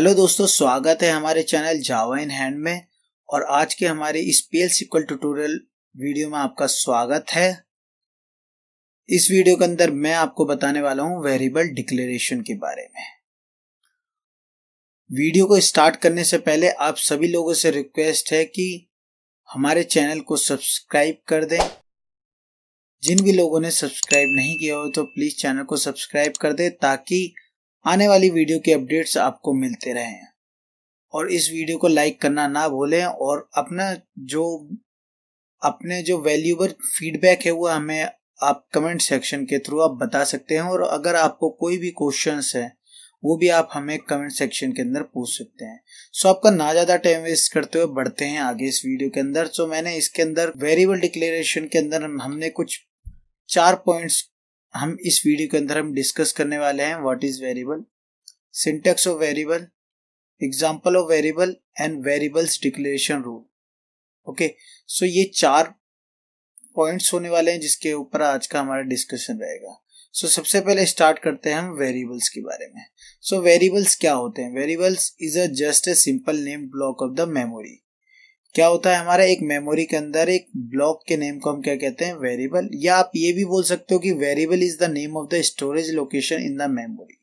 hello दोस्तों स्वागत है हमारे चैनल जावा इन हैंड में और आज के हमारे इस P L SQL tutorial video में आपका स्वागत है इस वीडियो के अंदर मैं आपको बताने वाला हूं वेरिएबल डिक्लेरेशन के बारे में वीडियो को स्टार्ट करने से पहले आप सभी लोगों से रिक्वेस्ट है कि हमारे चैनल को सब्सक्राइब कर दें जिन भी लोगों ने सब्सक्राइब नहीं किया हो तो प्लीज चैनल को सब्सक्राइब कर दें ताकि आने वाली वीडियो के अपडेट्स आपको मिलते रहें और इस वीडियो को लाइक करना ना भूलें और अपना जो अपने जो वैल्यूबल फीडबैक है वो हमें आप कमेंट सेक्शन के थ्रू आप बता सकते हैं और अगर आपको कोई भी क्वेश्चंस है वो भी आप हमें कमेंट सेक्शन के अंदर पूछ सकते हैं सो आपका ना ज़्यादा टाइम वेस्ट करते हुए बढ़ते हैं आगे इस वीडियो के अंदर सो मैंने इसके अंदर वेरिएबल डिक्लेरेशन के अंदर हमने कुछ चार पॉइंट्स हम इस वीडियो के अंदर हम डिस्कस करने वाले हैं what is variable syntax of variable example of variable and variables declaration rule okay so ये चार पॉइंट्स होने वाले हैं जिसके ऊपर आज का हमारा डिस्कशन रहेगा सो so, सबसे पहले स्टार्ट करते हैं हम वेरिएबल्स के बारे में सो so, वेरिएबल्स क्या होते हैं variables is a just a simple name block of the memory क्या होता है हमारा एक मेमोरी के अंदर एक ब्लॉक के नेम को हम क्या कहते हैं वेरिएबल या आप ये भी बोल सकते हो कि variable is the name of the storage location in the memory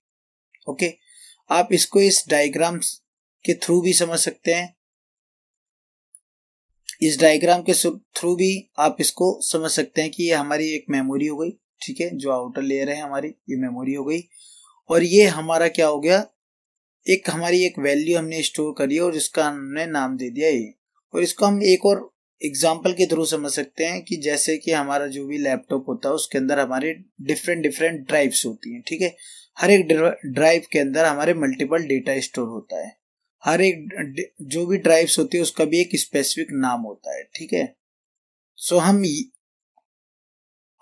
okay आप इसको इस डायग्राम के थ्रू भी समझ सकते हैं इस डायग्राम के थ्रू भी आप इसको समझ सकते हैं कि ये हमारी एक मेमोरी हो गई ठीक है जो आउटर लेयर है हमारी ये मेमोरी हो गई और ये हमारा क्या हो गया एक हमारी एक वैल्यू हमने स्टोर करी और इसका हमने नाम दे दिया ये और इसको हम एक और एग्जाम्पल के थ्रू समझ सकते हैं कि जैसे कि हमारा जो भी लैपटॉप होता है उसके अंदर हमारी डिफरेंट डिफरेंट ड्राइव्स होती हैं ठीक है हर एक ड्राइव के अंदर हमारे मल्टीपल डेटा स्टोर होता है हर एक जो भी ड्राइव्स होती है उसका भी एक स्पेसिफिक नाम होता है ठीक है सो हम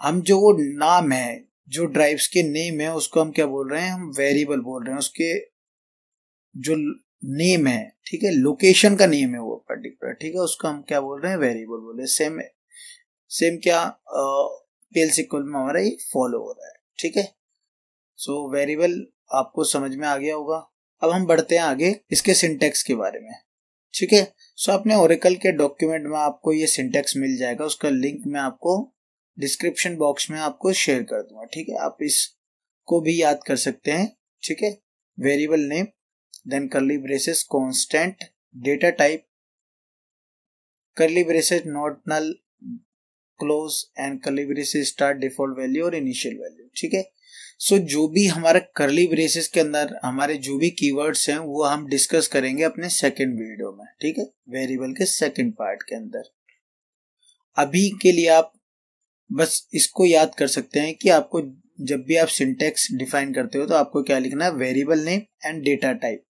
हम जो वो नाम है जो ड्राइव्स के नेम है उसको हम क्या बोल रहे हैं हम वेरिएबल बोल रहे हैं उसके जो नेम है ठीक है लोकेशन का नेम है वो पर्टिकुलर ठीक है उसका हम क्या बोल रहे हैं वेरिएबल बोल रहे हैं सेम सेम क्या पेल सिक्वल में हमारा ये फॉलो हो रहा है ठीक है सो वेरिएबल आपको समझ में आ गया होगा अब हम बढ़ते हैं आगे इसके सिंटेक्स के बारे में ठीक है सो आपने ओरिकल के डॉक्यूमेंट में आपको ये सिंटेक्स मिल जाएगा उसका लिंक मैं आपको डिस्क्रिप्शन बॉक्स में आपको शेयर कर दूंगा ठीक है आप इसको भी याद कर सकते हैं ठीक है variable name then curly braces constant data type curly braces not null close and curly braces start default value और इनिशियल वैल्यू ठीक है सो जो भी हमारे कर्ली ब्रेसेस के अंदर हमारे जो भी कीवर्ड्स हैं वो हम डिस्कस करेंगे अपने सेकंड वीडियो में ठीक है वेरिएबल के सेकंड पार्ट के अंदर अभी के लिए आप बस इसको याद कर सकते हैं कि आपको जब भी आप सिंटेक्स डिफाइन करते हो तो आपको क्या लिखना है variable name and data type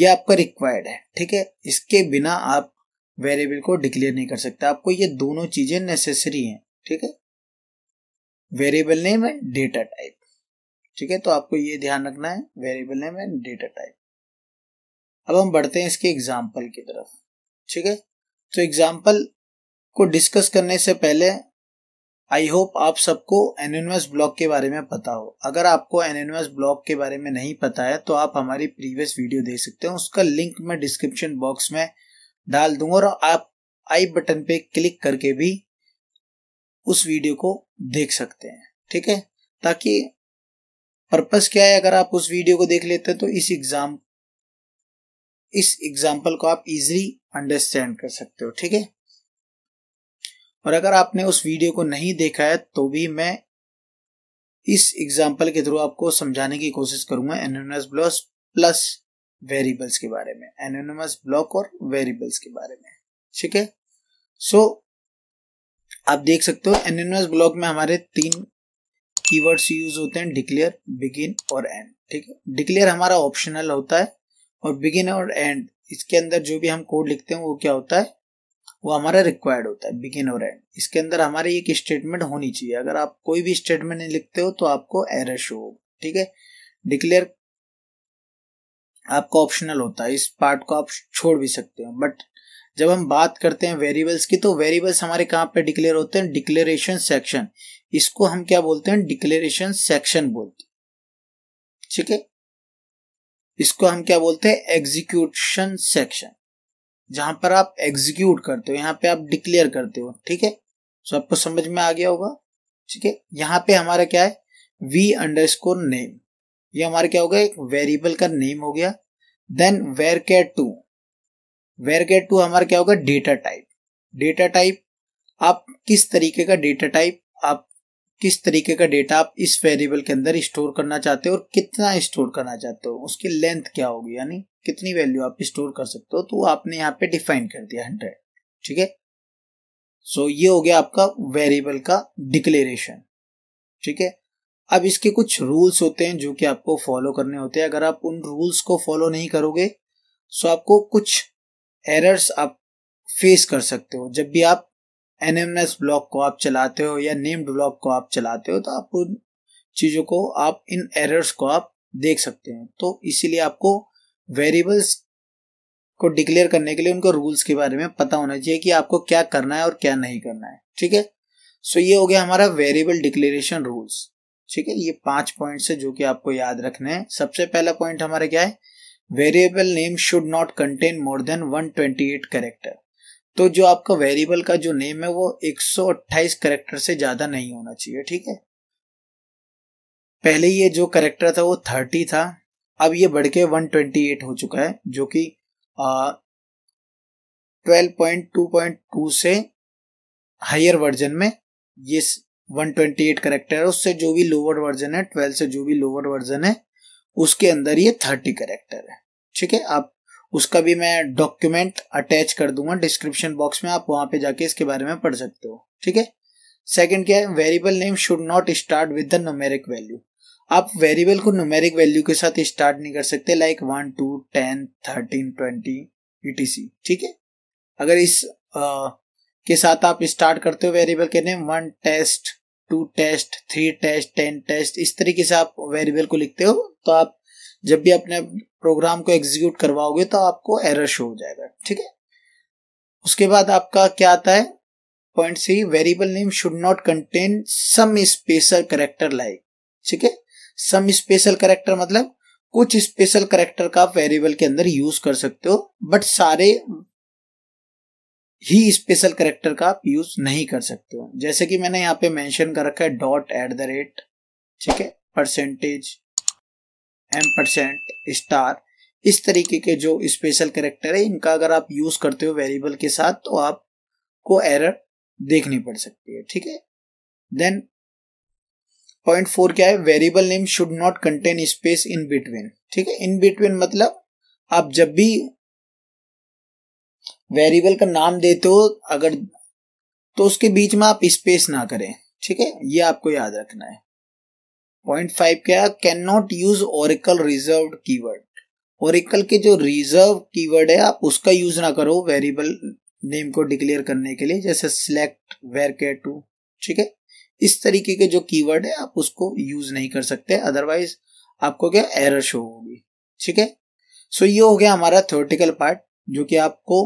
ये आपका रिक्वायर्ड है ठीक है इसके बिना आप वेरिएबल को डिक्लेयर नहीं कर सकते आपको ये दोनों चीजें नेसेसरी हैं ठीक है वेरिएबल नेम है डेटा टाइप ठीक है तो आपको ये ध्यान रखना है variable name and data type अब हम बढ़ते हैं इसके एग्जाम्पल की तरफ ठीक है तो एग्जाम्पल को डिस्कस करने से पहले आई होप आप सबको एनोनमस ब्लॉग के बारे में पता हो अगर आपको एनोनमस ब्लॉग के बारे में नहीं पता है तो आप हमारी प्रीवियस वीडियो देख सकते हैं उसका लिंक मैं डिस्क्रिप्शन बॉक्स में डाल दूंगा और आप आई बटन पे क्लिक करके भी उस वीडियो को देख सकते हैं ठीक है ताकि पर्पस क्या है अगर आप उस वीडियो को देख लेते हैं तो इस एग्जाम इस एग्जाम्पल को आप इजिली अंडरस्टैंड कर सकते हो ठीक है और अगर आपने उस वीडियो को नहीं देखा है तो भी मैं इस एग्जाम्पल के थ्रू आपको समझाने की कोशिश करूंगा एनोनमस ब्लॉक प्लस वेरिएबल्स के बारे में एनोनमस ब्लॉक और वेरिएबल्स के बारे में ठीक है सो आप देख सकते हो एनोनमस ब्लॉक में हमारे तीन कीवर्ड्स यूज होते हैं डिक्लेयर बिगिन और एंड ठीक है डिक्लेयर हमारा ऑप्शनल होता है और बिगिन और एंड इसके अंदर जो भी हम कोड लिखते हैं वो क्या होता है वो हमारा रिक्वायर्ड होता है बिगिन और एंड इसके अंदर हमारे एक स्टेटमेंट होनी चाहिए अगर आप कोई भी स्टेटमेंट नहीं लिखते हो तो आपको एर शो होगा ठीक है डिक्लेयर आपका ऑप्शनल होता है इस पार्ट को आप छोड़ भी सकते हो बट जब हम बात करते हैं वेरिएबल्स की तो वेरिएबल्स हमारे कहाँ पे डिक्लेयर होते हैं डिक्लेरेशन सेक्शन इसको हम क्या बोलते हैं डिक्लेरेशन सेक्शन बोलते हैं ठीक है इसको हम क्या बोलते हैं एग्जीक्यूशन सेक्शन जहां पर आप एग्जीक्यूट करते हो यहाँ पे आप डिक्लेयर करते हो ठीक है सो आपको समझ में आ गया होगा ठीक है यहाँ पे हमारा क्या है वी अंडर स्कोर नेम ये हमारा क्या हो गया एक वेरिएबल का नेम हो गया then var cat two var cat two हमारा क्या होगा डेटा टाइप डेटा टाइप आप किस तरीके का डेटा टाइप आप किस तरीके का डेटा आप इस वेरिएबल के अंदर स्टोर करना चाहते हो और कितना स्टोर करना चाहते हो उसकी लेंथ क्या होगी यानी कितनी वैल्यू आप स्टोर कर सकते हो तो आपने यहाँ पे डिफाइन कर दिया हंड्रेड ठीक है सो so, ये हो गया आपका वेरिएबल का डिक्लेरेशन ठीक है अब इसके कुछ रूल्स होते हैं जो कि आपको फॉलो करने होते हैं अगर आप उन रूल्स को फॉलो नहीं करोगे सो so आपको कुछ एरर्स आप फेस कर सकते हो जब भी आप एन ब्लॉक को आप चलाते हो या नेम्ड ब्लॉक को आप चलाते हो तो आप उन चीज़ों को आप इन एरर्स को आप देख सकते हैं तो इसीलिए आपको वेरिएबल्स को डिक्लेयर करने के लिए उनको रूल्स के बारे में पता होना चाहिए कि आपको क्या करना है और क्या नहीं करना है ठीक है सो ये हो गया हमारा वेरिएबल डिक्लेरेशन रूल्स ठीक है ये पांच पॉइंट है जो कि आपको याद रखना है सबसे पहला पॉइंट हमारा क्या है variable name should not contain more than 128 character तो जो आपका वेरिएबल का जो नेम है वो 128 करेक्टर से ज्यादा नहीं होना चाहिए ठीक है पहले ये जो करेक्टर था वो 30 था अब ये बढ़ के वन ट्वेंटी एट हो चुका है जो कि twelve point two point two से हायर वर्जन में ये 128 करेक्टर है उससे जो भी लोअर वर्जन है 12 से जो भी लोअर वर्जन है उसके अंदर ये 30 करेक्टर है ठीक है आप उसका भी मैं डॉक्यूमेंट अटैच कर दूंगा डिस्क्रिप्शन बॉक्स में आप वहां पे जाके इसके बारे में पढ़ सकते हो ठीक है सेकंड क्या है variable name should not start with the numeric value आप वेरिएबल को न्यूमेरिक वैल्यू के साथ स्टार्ट नहीं कर सकते like one two ten thirteen twenty ETC ठीक है अगर इस आ, के साथ आप स्टार्ट करते हो वेरिएबल के name one test two test three test ten test इस तरीके से आप वेरिएबल को लिखते हो तो आप जब भी अपने प्रोग्राम को एग्जीक्यूट करवाओगे तो आपको एरर शो हो जाएगा ठीक है उसके बाद आपका क्या आता है point C variable name should not contain some special character like ठीक है सम स्पेशल करेक्टर मतलब कुछ स्पेशल करेक्टर का वेरिएबल के अंदर यूज कर सकते हो बट सारे ही स्पेशल करेक्टर का आप यूज नहीं कर सकते हो जैसे कि मैंने यहाँ पे मेंशन कर रखा है डॉट एट द रेट ठीक है परसेंटेज एम परसेंट स्टार इस तरीके के जो स्पेशल करेक्टर है इनका अगर आप यूज करते हो वेरिएबल के साथ तो आपको एरर देखनी पड़ सकती है ठीक है देन पॉइंट फोर क्या है variable name should not contain space in between ठीक है इन बिटवीन मतलब आप जब भी वेरिएबल का नाम देते हो अगर तो उसके बीच में आप स्पेस ना करें ठीक है ये आपको याद रखना है पॉइंट फाइव क्या है can not use Oracle reserve keyword Oracle के जो रिजर्व कीवर्ड है आप उसका यूज ना करो वेरिएबल नेम को डिक्लेयर करने के लिए जैसे सिलेक्ट वेर के टू ठीक है इस तरीके के जो कीवर्ड है आप उसको यूज नहीं कर सकते अदरवाइज आपको क्या एरर शो होगी ठीक है सो ये हो गया हमारा थ्योरेटिकल पार्ट जो कि आपको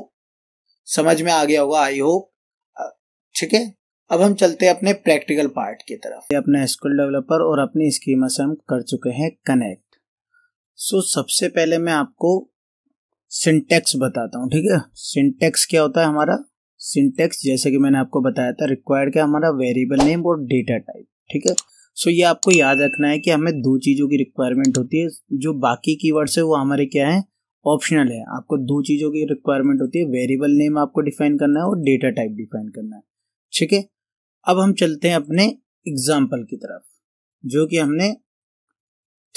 समझ में आ गया होगा आई होप ठीक है अब हम चलते हैं अपने प्रैक्टिकल पार्ट की तरफ अपने स्कूल डेवलपर और अपनी स्कीम से हम कर चुके हैं कनेक्ट सो सबसे पहले मैं आपको सिंटेक्स बताता हूँ ठीक है सिंटेक्स क्या होता है हमारा सिंटेक्स जैसे कि मैंने आपको बताया था रिक्वायर्ड क्या हमारा वेरिएबल नेम और डेटा टाइप ठीक है सो ये आपको याद रखना है कि हमें दो चीज़ों की रिक्वायरमेंट होती है जो बाकी की वर्ड्स है वो हमारे क्या है ऑप्शनल है आपको दो चीज़ों की रिक्वायरमेंट होती है वेरिएबल नेम आपको डिफाइन करना है और डेटा टाइप डिफाइन करना है ठीक है अब हम चलते हैं अपने एग्जाम्पल की तरफ जो कि हमने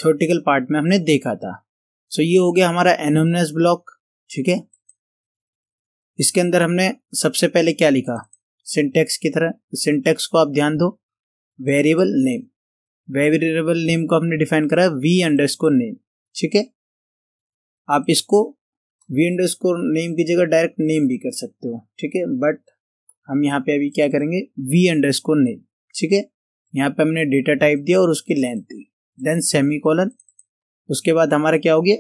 थ्योरेटिकल पार्ट में हमने देखा था सो so, ये हो गया हमारा एनोमनस ब्लॉक ठीक है इसके अंदर हमने सबसे पहले क्या लिखा सिंटेक्स की तरह सिंटेक्स को आप ध्यान दो वेरिएबल नेम वेरिएबल नेम को हमने डिफाइन करा वी स्कोर नेम ठीक है आप इसको वी स्कोर नेम की जगह डायरेक्ट नेम भी कर सकते हो ठीक है बट हम यहाँ पे अभी क्या करेंगे वी अंडरस्कोर नेम ठीक है यहाँ पे हमने डेटा टाइप दिया और उसकी लेंथ दी देन सेमी कॉलन उसके बाद हमारा क्या हो गया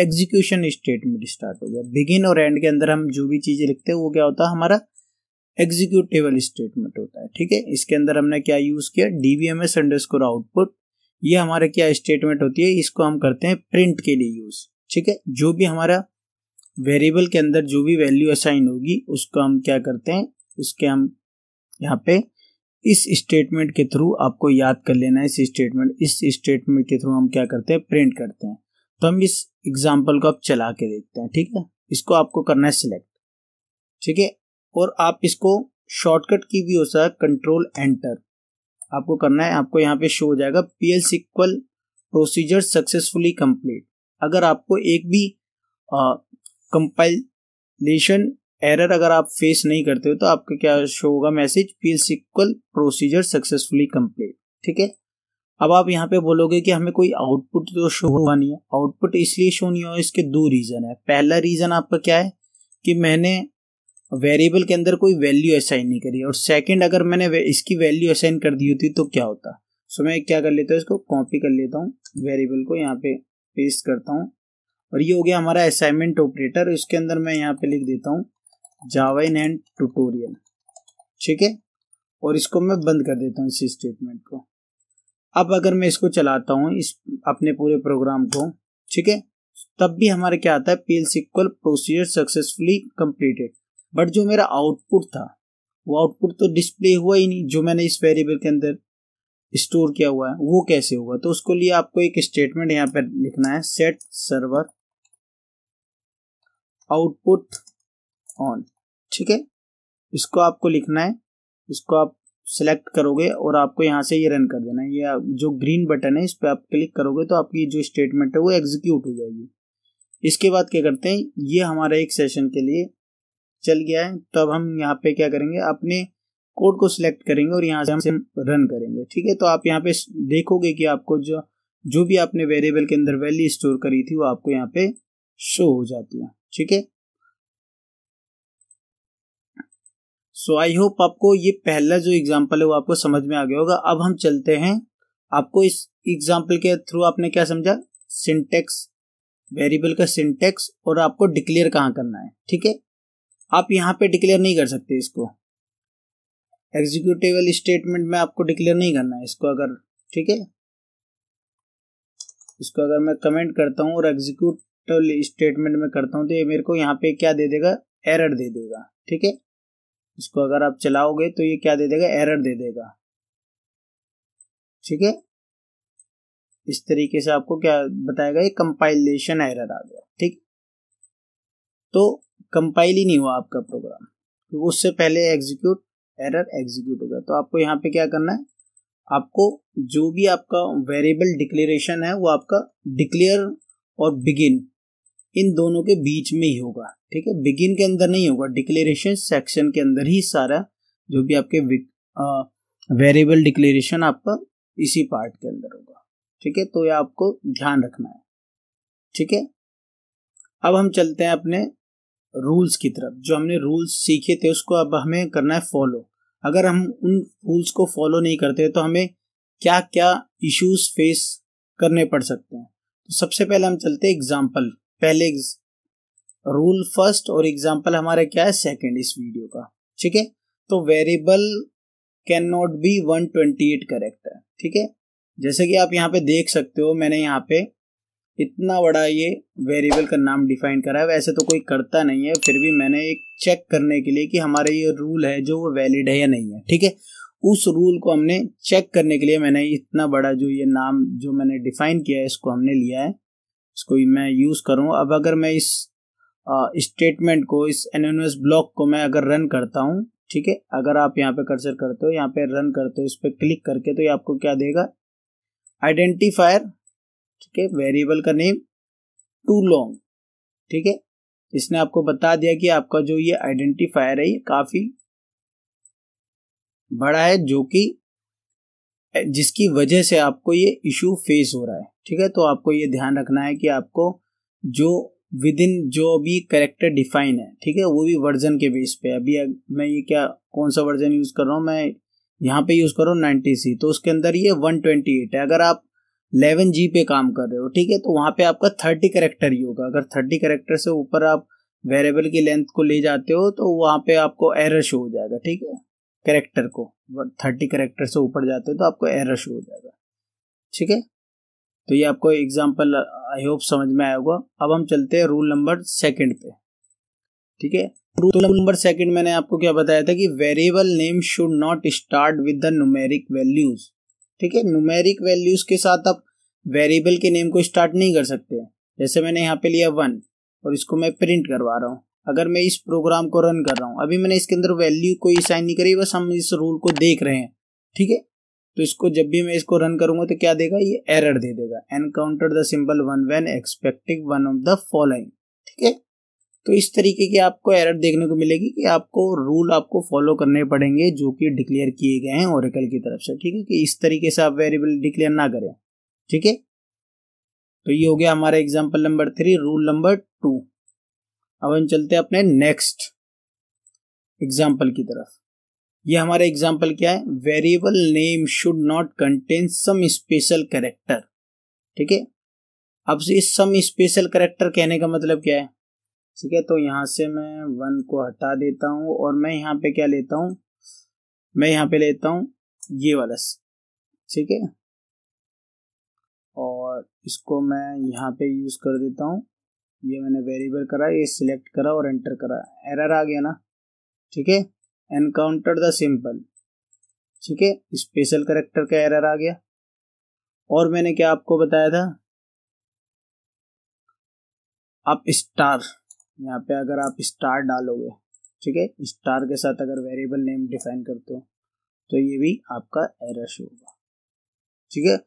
एग्जीक्यूशन स्टेटमेंट स्टार्ट हो गया बिगिन और एंड के अंदर हम जो भी चीज़ें लिखते हैं वो क्या होता है हमारा एग्जीक्यूटेबल स्टेटमेंट होता है ठीक है इसके अंदर हमने क्या यूज़ किया डीवीएमएस अंडरस्कोर आउटपुट ये हमारे क्या स्टेटमेंट होती है इसको हम करते हैं प्रिंट के लिए यूज़ ठीक है जो भी हमारा वेरिएबल के अंदर जो भी वैल्यू असाइन होगी उसको हम क्या करते हैं इसके हम यहाँ पे इस स्टेटमेंट के थ्रू आपको याद कर लेना है इस स्टेटमेंट इस स्टेटमेंट के थ्रू हम क्या करते हैं प्रिंट करते हैं तो हम इस एग्जाम्पल को आप चला के देखते हैं ठीक है इसको आपको करना है सिलेक्ट ठीक है और आप इसको शॉर्टकट की भी हो सकता है कंट्रोल एंटर आपको करना है आपको यहाँ पे शो हो जाएगा P L SQL procedure successfully complete अगर आपको एक भी कंपाइलेशन एरर अगर आप फेस नहीं करते हो तो आपका क्या शो होगा message P L SQL procedure successfully complete ठीक है अब आप यहाँ पे बोलोगे कि हमें कोई आउटपुट तो शो हुआ नहीं है आउटपुट इसलिए शो नहीं हुआ इसके दो रीज़न है पहला रीज़न आपका क्या है कि मैंने वेरिएबल के अंदर कोई वैल्यू असाइन नहीं करी और सेकंड अगर मैंने इसकी वैल्यू असाइन कर दी होती तो क्या होता सो so, मैं क्या कर लेता हूँ इसको कॉपी कर लेता हूँ वेरिएबल को यहाँ पे पेस्ट करता हूँ और ये हो गया हमारा असाइनमेंट ऑपरेटर इसके अंदर मैं यहाँ पे लिख देता हूँ जावाइन एंड टूटोरियल ठीक है और इसको मैं बंद कर देता हूँ इसी स्टेटमेंट को अब अगर मैं इसको चलाता हूँ इस अपने पूरे प्रोग्राम को ठीक है तब भी हमारे क्या आता है PL SQL procedure successfully completed but जो मेरा आउटपुट था वो आउटपुट तो डिस्प्ले हुआ ही नहीं जो मैंने इस वेरिएबल के अंदर स्टोर किया हुआ है वो कैसे होगा तो उसको लिए आपको एक स्टेटमेंट यहाँ पर लिखना है सेट सर्वर आउटपुट ऑन ठीक है इसको आपको लिखना है इसको आप सेलेक्ट करोगे और आपको यहाँ से ये रन कर देना है ये जो ग्रीन बटन है इस पर आप क्लिक करोगे तो आपकी जो स्टेटमेंट है वो एग्जीक्यूट हो जाएगी इसके बाद क्या करते हैं ये हमारा एक सेशन के लिए चल गया है तब हम यहाँ पे क्या करेंगे अपने कोड को सिलेक्ट करेंगे और यहाँ से हम रन करेंगे ठीक है तो आप यहाँ पे देखोगे कि आपको जो जो भी आपने वेरिएबल के अंदर वैल्यू स्टोर करी थी वो आपको यहाँ पे शो हो जाती है ठीक है सो आई होप आपको ये पहला जो एग्जाम्पल है वो आपको समझ में आ गया होगा अब हम चलते हैं आपको इस एग्जाम्पल के थ्रू आपने क्या समझा सिंटेक्स वेरिएबल का सिंटेक्स और आपको डिक्लेयर कहाँ करना है ठीक है आप यहाँ पे डिक्लेयर नहीं कर सकते इसको एग्जीक्यूटिवल स्टेटमेंट में आपको डिक्लेयर नहीं करना है इसको अगर ठीक है इसको अगर मैं कमेंट करता हूँ और एग्जीक्यूटिव स्टेटमेंट में करता हूँ तो ये मेरे को यहाँ पे क्या दे देगा एरर दे देगा ठीक है इसको अगर आप चलाओगे तो ये क्या दे देगा एरर दे देगा ठीक है इस तरीके से आपको क्या बताएगा ये कंपाइलेशन एरर आ गया ठीक तो कंपाइल ही नहीं हुआ आपका प्रोग्राम तो उससे पहले एग्जीक्यूट एरर एग्जीक्यूट हो गया तो आपको यहाँ पे क्या करना है आपको जो भी आपका वेरिएबल डिक्लेरेशन है वो आपका डिक्लेयर और बिगिन इन दोनों के बीच में ही होगा ठीक है बिगिन के अंदर नहीं होगा डिक्लेरेशन सेक्शन के अंदर ही सारा जो भी आपके वेरिएबल डिक्लेरेशन आपका इसी पार्ट के अंदर होगा ठीक है तो यह आपको ध्यान रखना है ठीक है अब हम चलते हैं अपने रूल्स की तरफ जो हमने रूल्स सीखे थे उसको अब हमें करना है फॉलो अगर हम उन रूल्स को फॉलो नहीं करते तो हमें क्या क्या इश्यूज फेस करने पड़ सकते हैं तो सबसे पहले हम चलते हैं एग्जाम्पल पहले रूल फर्स्ट और एग्जाम्पल हमारा क्या है सेकेंड इस वीडियो का ठीक है तो variable can not be one twenty eight correct है ठीक है जैसे कि आप यहाँ पे देख सकते हो मैंने यहाँ पे इतना बड़ा ये वेरिएबल का नाम डिफाइन करा है वैसे तो कोई करता नहीं है फिर भी मैंने एक चेक करने के लिए कि हमारा ये रूल है जो वो वैलिड है या नहीं है ठीक है उस रूल को हमने चेक करने के लिए मैंने इतना बड़ा जो ये नाम जो मैंने डिफाइन किया है इसको हमने लिया है इसको मैं यूज़ करूँ अब अगर मैं इस स्टेटमेंट को इस एनोनस ब्लॉक को मैं अगर रन करता हूँ ठीक है अगर आप यहाँ पे कर्सर करते हो यहाँ पे रन करते हो इस पर क्लिक करके तो ये आपको क्या देगा आइडेंटिफायर ठीक है वेरिएबल का नेम टू लॉन्ग ठीक है इसने आपको बता दिया कि आपका जो ये आइडेंटिफायर है ये काफ़ी बड़ा है जो कि जिसकी वजह से आपको ये इशू फेस हो रहा है ठीक है तो आपको ये ध्यान रखना है कि आपको जो विद इन जो भी करेक्टर डिफाइन है ठीक है वो भी वर्जन के बेस पे अभी मैं ये क्या कौन सा वर्जन यूज़ कर रहा हूँ मैं यहाँ पे यूज़ कर रहा हूँ नाइन्टी सी तो उसके अंदर ये वन ट्वेंटी एट है अगर आप इलेवन जी पे काम कर रहे हो ठीक है तो वहाँ पे आपका थर्टी करेक्टर ही होगा अगर थर्टी करेक्टर से ऊपर आप वेरिएबल की लेंथ को ले जाते हो तो वहाँ पे आपको एरर शो हो जाएगा ठीक है करेक्टर को थर्टी करेक्टर से ऊपर जाते हो तो आपको एरर शो हो जाएगा ठीक है तो ये आपको एग्जाम्पल आई होप समझ में आया होगा अब हम चलते हैं रूल नंबर सेकंड पे ठीक है रूल नंबर सेकंड मैंने आपको क्या बताया था कि variable name should not start with the numeric values ठीक है नुमेरिक वैल्यूज के साथ आप वेरिएबल के नेम को स्टार्ट नहीं कर सकते जैसे मैंने यहाँ पे लिया वन और इसको मैं प्रिंट करवा रहा हूँ अगर मैं इस प्रोग्राम को रन कर रहा हूँ अभी मैंने इसके अंदर वैल्यू कोई साइन नहीं करी बस हम इस रूल को देख रहे हैं ठीक है तो इसको जब भी मैं इसको रन करूंगा तो क्या देगा ये एरर दे देगा encounter the symbol one when expecting one of the following ठीक है तो इस तरीके की आपको एरर देखने को मिलेगी कि आपको रूल आपको फॉलो करने पड़ेंगे जो कि डिक्लेयर किए गए हैं ओरिकल की तरफ से ठीक है कि इस तरीके से आप वेरिएबल डिक्लेयर ना करें ठीक है तो ये हो गया हमारा example number three rule number two अब हम चलते हैं अपने नेक्स्ट एग्जाम्पल की तरफ ये हमारा एग्जाम्पल क्या है variable name should not contain some special character ठीक है अब से इस सम स्पेशल करेक्टर कहने का मतलब क्या है ठीक है तो यहाँ से मैं वन को हटा देता हूँ और मैं यहाँ पे क्या लेता हूँ मैं यहाँ पे लेता हूँ ये वाला ठीक है और इसको मैं यहाँ पे यूज़ कर देता हूँ ये मैंने वेरिएबल करा ये सिलेक्ट करा और एंटर करा एरर आ गया ना ठीक है एनकाउंटर द सिंपल ठीक है स्पेशल करेक्टर का एरर आ गया और मैंने क्या आपको बताया था आप स्टार यहाँ पे अगर आप स्टार डालोगे ठीक है स्टार के साथ अगर वेरिएबल नेम डिफाइन करते हो तो ये भी आपका एरर शो होगा ठीक है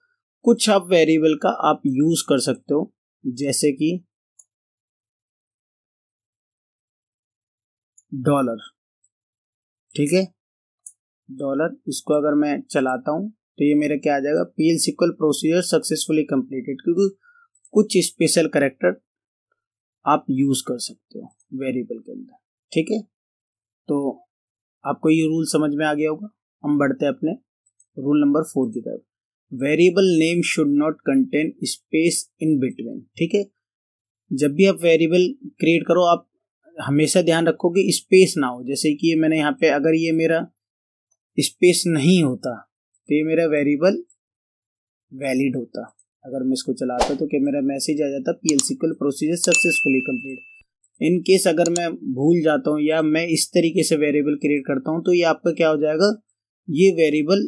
कुछ आप वेरिएबल का आप यूज कर सकते हो जैसे कि डॉलर ठीक है डॉलर इसको अगर मैं चलाता हूँ तो ये मेरा क्या आ जाएगा P L SQL procedure successfully completed क्योंकि कुछ स्पेशल करेक्टर आप यूज़ कर सकते हो वेरिएबल के अंदर ठीक है तो आपको ये रूल समझ में आ गया होगा हम बढ़ते हैं अपने रूल नंबर फोर की तरफ variable name should not contain space in between ठीक है जब भी आप वेरिएबल क्रिएट करो आप हमेशा ध्यान रखो कि स्पेस ना हो जैसे कि ये मैंने यहाँ पे अगर ये मेरा स्पेस नहीं होता तो ये मेरा वेरिएबल वैलिड होता अगर मैं इसको चलाता तो क्या मेरा मैसेज आ जाता P L SQL procedure successfully complete in case अगर मैं भूल जाता हूँ या मैं इस तरीके से वेरिएबल क्रिएट करता हूँ तो ये आपका क्या हो जाएगा ये वेरिएबल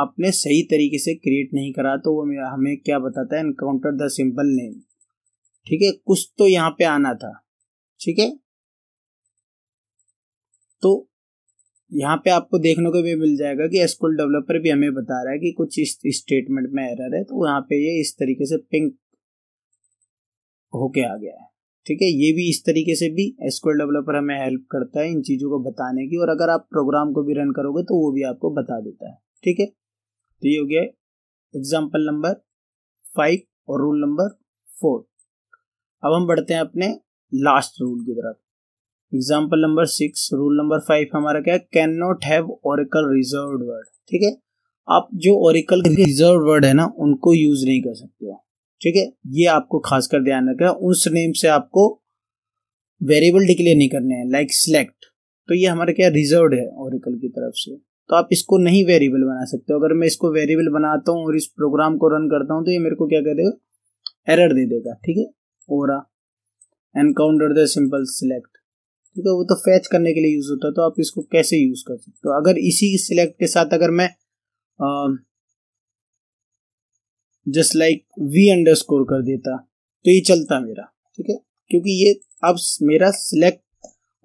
आपने सही तरीके से क्रिएट नहीं करा तो वो मेरा हमें क्या बताता है इनकाउंटर द सिंपल नेम ठीक है कुछ तो यहाँ पे आना था ठीक है तो यहाँ पे आपको देखने को भी मिल जाएगा कि एसक्यूएल डेवलपर भी हमें बता रहा है कि कुछ इस स्टेटमेंट में एरर है तो यहाँ पे ये इस तरीके से पिंक होके आ गया है ठीक है ये भी इस तरीके से भी एसक्यूएल डेवलपर हमें हेल्प करता है इन चीज़ों को बताने की और अगर आप प्रोग्राम को भी रन करोगे तो वो भी आपको बता देता है ठीक है तो ये हो गया एग्जाम्पल नंबर फाइव और रूल नंबर फोर अब हम बढ़ते हैं अपने लास्ट रूल की तरफ example number six rule number five हमारा क्या है can not have Oracle reserve word ठीक है आप जो ओरिकल के रिजर्व वर्ड है ना उनको यूज नहीं कर सकते हो ठीक है ये आपको खासकर ध्यान रखना उस नेम से आपको वेरिएबल डिक्लेयर नहीं करने हैं लाइक सिलेक्ट तो ये हमारा क्या रिजर्व है ओरिकल की तरफ से तो आप इसको नहीं वेरिएबल बना सकते हो अगर मैं इसको वेरिएबल बनाता हूँ और इस प्रोग्राम को रन करता हूँ तो ये मेरे को क्या करेगा एरर दे देगा ठीक है ORA encounter the simple select ठीक है वो तो फैच करने के लिए यूज़ होता है तो आप इसको कैसे यूज़ कर सकते हो तो अगर इसी सिलेक्ट के साथ अगर मैं just like V underscore कर देता तो ये चलता मेरा ठीक है क्योंकि ये अब मेरा सिलेक्ट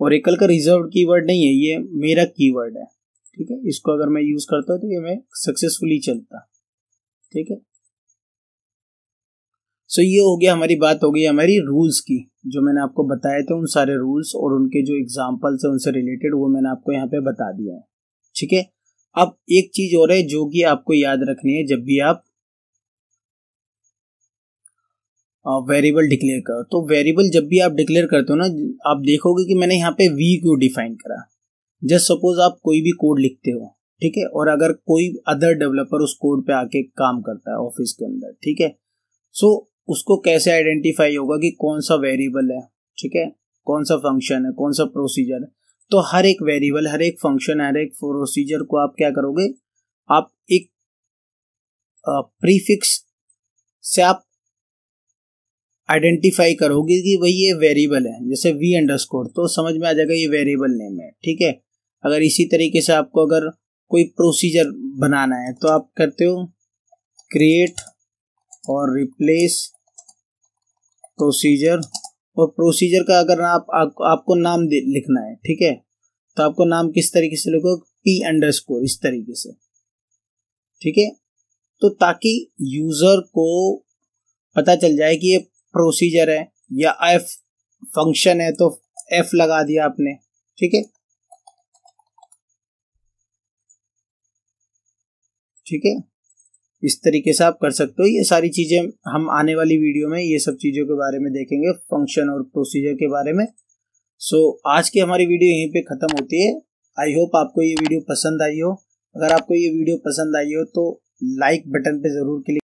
और एकल का रिजर्व कीवर्ड नहीं है ये मेरा कीवर्ड है ठीक है इसको अगर मैं यूज़ करता तो ये मैं सक्सेसफुली चलता ठीक है सो so, ये हो गया हमारी बात हो गई हमारी रूल्स की जो मैंने आपको बताए थे उन सारे रूल्स और उनके जो एग्जाम्पल्स हैं उनसे रिलेटेड वो मैंने आपको यहाँ पे बता दिया है ठीक है अब एक चीज और है जो कि आपको याद रखनी है जब भी आप वेरिएबल डिक्लेयर करो तो वेरिएबल जब भी आप डिक्लेयर करते हो ना आप देखोगे कि मैंने यहाँ पे वी क्यों डिफाइन करा जस्ट सपोज आप कोई भी कोड लिखते हो ठीक है और अगर कोई अदर डेवलपर उस कोड पे आके काम करता है ऑफिस के अंदर ठीक है सो उसको कैसे आइडेंटिफाई होगा कि कौन सा वेरिएबल है ठीक है कौन सा फंक्शन है कौन सा प्रोसीजर है तो हर एक वेरिएबल हर एक फंक्शन हर एक प्रोसीजर को आप क्या करोगे आप एक प्रीफिक्स से आप आइडेंटिफाई करोगे कि वही ये वेरिएबल है जैसे वी अंडरस्कोर तो समझ में आ जाएगा ये वेरिएबल नेम है ठीक है अगर इसी तरीके से आपको अगर कोई प्रोसीजर बनाना है तो आप करते हो क्रिएट और रिप्लेस प्रोसीजर और प्रोसीजर का अगर आप, आप आपको नाम लिखना है ठीक है तो आपको नाम किस तरीके से लिखो पी अंडर स्कोर इस तरीके से ठीक है तो ताकि यूजर को पता चल जाए कि ये प्रोसीजर है या एफ फंक्शन है तो एफ लगा दिया आपने ठीक है ठीक है इस तरीके से आप कर सकते हो ये सारी चीज़ें हम आने वाली वीडियो में ये सब चीज़ों के बारे में देखेंगे फंक्शन और प्रोसीजर के बारे में सो so, आज की हमारी वीडियो यहीं पे ख़त्म होती है आई होप आपको ये वीडियो पसंद आई हो अगर आपको ये वीडियो पसंद आई हो तो लाइक बटन पे ज़रूर क्लिक